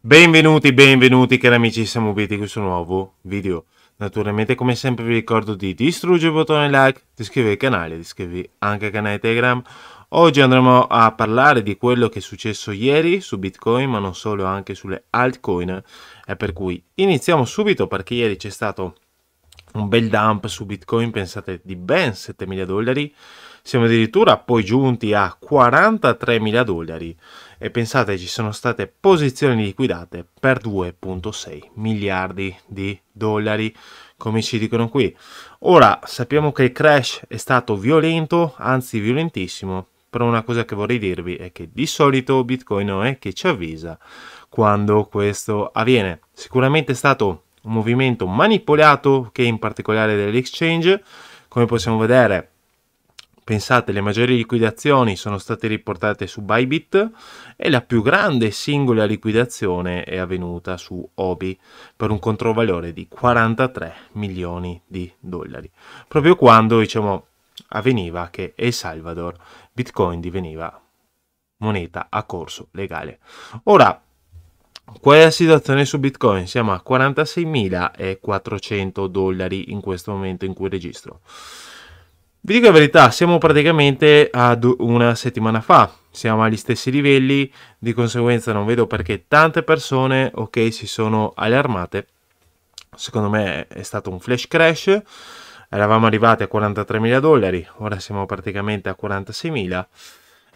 Benvenuti, benvenuti cari amici, siamo venuti in questo nuovo video. Naturalmente come sempre vi ricordo di distruggere il bottone like, di iscrivervi al canale, di iscrivervi anche al canale Telegram. Oggi andremo a parlare di quello che è successo ieri su Bitcoin, ma non solo, anche sulle altcoin. E per cui iniziamo subito perché ieri c'è stato un bel dump su Bitcoin, pensate, di ben 7 mila dollari. Siamo addirittura poi giunti a 43 mila dollari e pensate ci sono state posizioni liquidate per 2.6 miliardi di dollari come ci dicono qui. Ora sappiamo che il crash è stato violento, anzi violentissimo, però una cosa che vorrei dirvi è che di solito Bitcoin non è che ci avvisa quando questo avviene. Sicuramente è stato un movimento manipolato che in particolare dell'exchange, come possiamo vedere Pensate, le maggiori liquidazioni sono state riportate su Bybit e la più grande singola liquidazione è avvenuta su Obi per un controvalore di 43 milioni di dollari. Proprio quando, diciamo, avveniva che El Salvador Bitcoin diveniva moneta a corso legale. Ora, Qual è la situazione su Bitcoin? Siamo a 46.400 dollari in questo momento in cui registro. Vi dico la verità, siamo praticamente ad una settimana fa, siamo agli stessi livelli, di conseguenza non vedo perché tante persone, ok, si sono allarmate. Secondo me è stato un flash crash, eravamo arrivati a 43.000 dollari, ora siamo praticamente a 46.000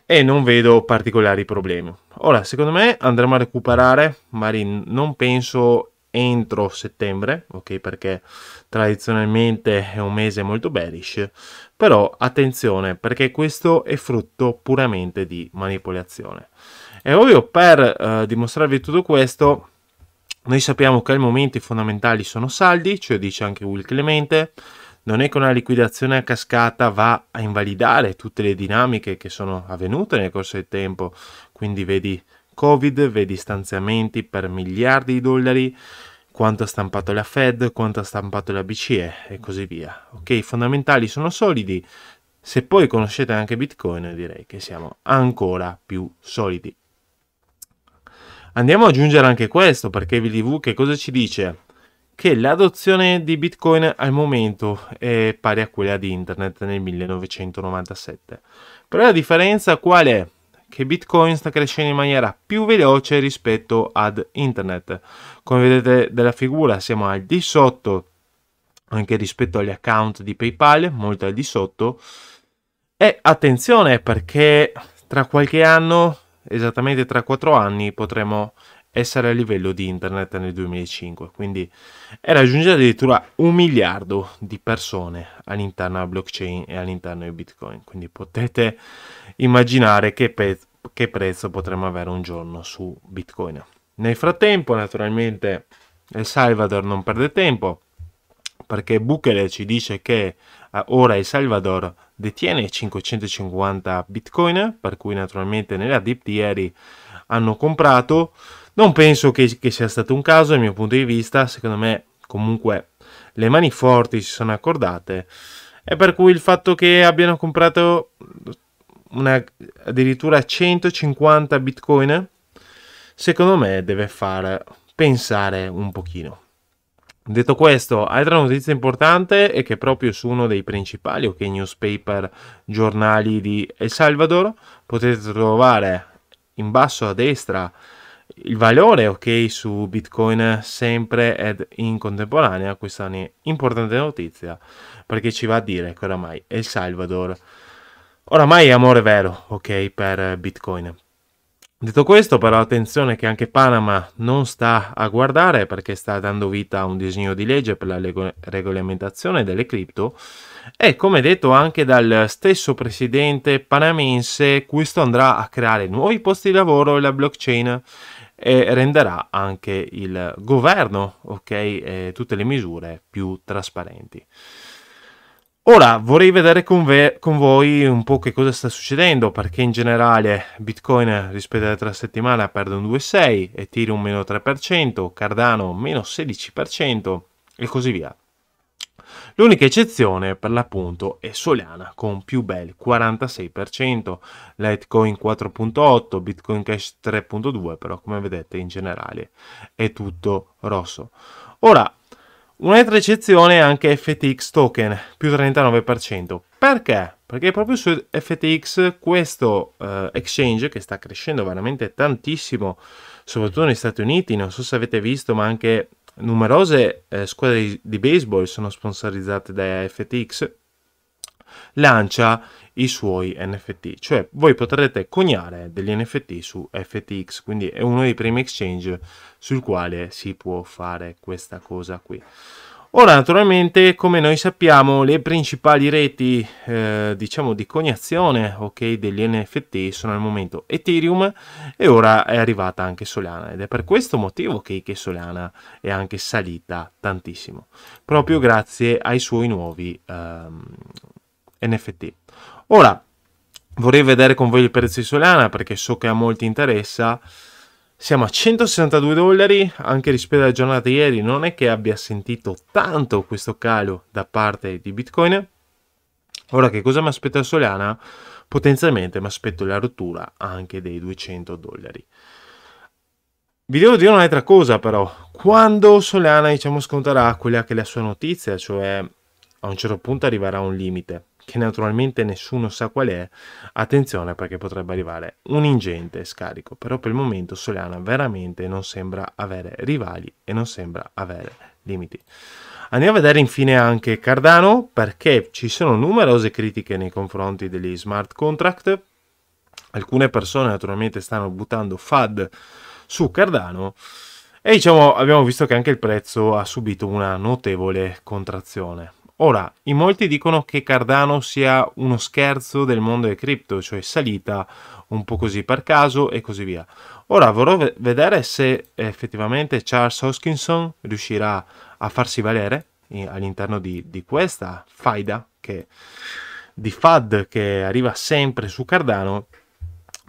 e non vedo particolari problemi. Ora, secondo me andremo a recuperare, ma non penso entro settembre, ok? Perché tradizionalmente è un mese molto bearish, però attenzione perché questo è frutto puramente di manipolazione. E ovvio per eh, dimostrarvi tutto questo noi sappiamo che al momento i fondamentali sono saldi, ce lo dice anche Will Clemente, non è che una liquidazione a cascata va a invalidare tutte le dinamiche che sono avvenute nel corso del tempo, quindi vedi Covid, vedi stanziamenti per miliardi di dollari, quanto ha stampato la Fed, quanto ha stampato la BCE e così via. Ok, i fondamentali sono solidi. Se poi conoscete anche Bitcoin, direi che siamo ancora più solidi. Andiamo ad aggiungere anche questo, perché VDV che cosa ci dice? Che l'adozione di Bitcoin al momento è pari a quella di Internet nel 1997. Però la differenza qual è? che Bitcoin sta crescendo in maniera più veloce rispetto ad Internet. Come vedete dalla figura siamo al di sotto anche rispetto agli account di PayPal, molto al di sotto. E attenzione perché tra qualche anno, esattamente tra 4 anni, potremo essere a livello di internet nel 2005, quindi e raggiungere addirittura un miliardo di persone all'interno della blockchain e all'interno di Bitcoin. Quindi potete immaginare che, pe- che prezzo potremmo avere un giorno su Bitcoin. Nel frattempo, naturalmente, El Salvador non perde tempo perché Bukele ci dice che eh, ora El Salvador detiene 550 bitcoin, per cui naturalmente nella DIP di ieri hanno comprato non penso che, che sia stato un caso dal mio punto di vista, secondo me comunque le mani forti si sono accordate e per cui il fatto che abbiano comprato una, addirittura 150 bitcoin secondo me deve far pensare un pochino. Detto questo, altra notizia importante è che proprio su uno dei principali ok newspaper giornali di El Salvador potete trovare in basso a destra il valore ok su bitcoin sempre ed in contemporanea questa è un'importante notizia perché ci va a dire che oramai El Salvador oramai è amore vero ok per bitcoin detto questo però attenzione che anche Panama non sta a guardare perché sta dando vita a un disegno di legge per la rego- regolamentazione delle cripto e come detto anche dal stesso presidente panamense questo andrà a creare nuovi posti di lavoro e la blockchain e renderà anche il governo, okay, tutte le misure più trasparenti. Ora vorrei vedere con, ve, con, voi un po' che cosa sta succedendo, perché in generale Bitcoin rispetto alle tre settimane perde un 2,6, Ethereum meno 3%, Cardano meno 16% e così via. L'unica eccezione per l'appunto è Solana con più bel 46%, Litecoin 4.8, Bitcoin Cash 3.2, però come vedete in generale è tutto rosso. Ora, Un'altra eccezione è anche FTX token, più 39%. Perché? Perché proprio su FTX questo eh, exchange che sta crescendo veramente tantissimo, soprattutto negli Stati Uniti, non so se avete visto, ma anche Numerose eh, squadre di baseball sono sponsorizzate da FTX. Lancia i suoi NFT, cioè voi potrete coniare degli NFT su FTX, quindi è uno dei primi exchange sul quale si può fare questa cosa qui. Ora, naturalmente, come noi sappiamo, le principali reti, eh, diciamo, di coniazione okay, degli NFT sono al momento Ethereum e ora è arrivata anche Solana ed è per questo motivo che, che Solana è anche salita tantissimo, proprio grazie ai suoi nuovi ehm, NFT. Ora, vorrei vedere con voi il prezzo di Solana perché so che a molti interessa. Siamo a 162 dollari, anche rispetto alla giornata di ieri non è che abbia sentito tanto questo calo da parte di Bitcoin. Ora che cosa mi aspetta Solana? Potenzialmente mi aspetto la rottura anche dei 200 dollari. Vi devo dire un'altra cosa però, quando Solana diciamo, sconterà quella che è la sua notizia, cioè a un certo punto arriverà un limite, che naturalmente nessuno sa qual è, attenzione perché potrebbe arrivare un ingente scarico, però per il momento Solana veramente non sembra avere rivali e non sembra avere limiti. Andiamo a vedere infine anche Cardano perché ci sono numerose critiche nei confronti degli smart contract, alcune persone naturalmente stanno buttando FAD su Cardano e diciamo abbiamo visto che anche il prezzo ha subito una notevole contrazione. Ora, in molti dicono che Cardano sia uno scherzo del mondo delle cripto, cioè salita un po' così per caso e così via. Ora vorrò vedere se effettivamente Charles Hoskinson riuscirà a farsi valere all'interno di, di questa faida che, di FAD che arriva sempre su Cardano.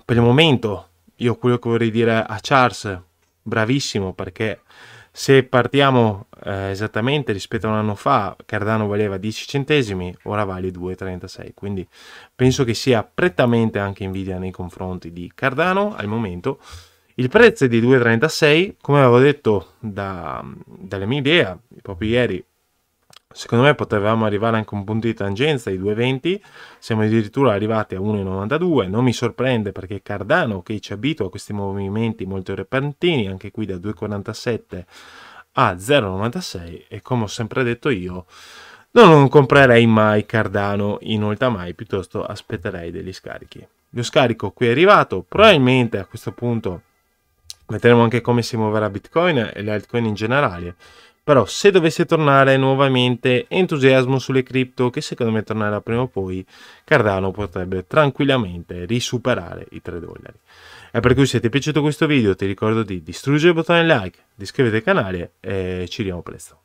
Per il momento, io quello che vorrei dire a Charles, bravissimo perché se partiamo eh, esattamente rispetto a un anno fa, Cardano valeva 10 centesimi, ora vale 2,36. Quindi penso che sia prettamente anche invidia nei confronti di Cardano al momento. Il prezzo è di 2,36, come avevo detto da, dalla mia idea, proprio ieri secondo me potevamo arrivare anche a un punto di tangenza i 2,20, siamo addirittura arrivati a 1,92, non mi sorprende perché Cardano che ci abitua a questi movimenti molto repentini, anche qui da 2,47 a 0,96 e come ho sempre detto io, non comprerei mai Cardano in oltre mai, piuttosto aspetterei degli scarichi. Lo scarico qui è arrivato, probabilmente a questo punto vedremo anche come si muoverà Bitcoin e le altcoin in generale. Però se dovesse tornare nuovamente entusiasmo sulle cripto, che secondo me tornerà prima o poi, Cardano potrebbe tranquillamente risuperare i 3 dollari. E per cui se ti è piaciuto questo video ti ricordo di distruggere il bottone like, di iscriverti al canale e ci vediamo presto.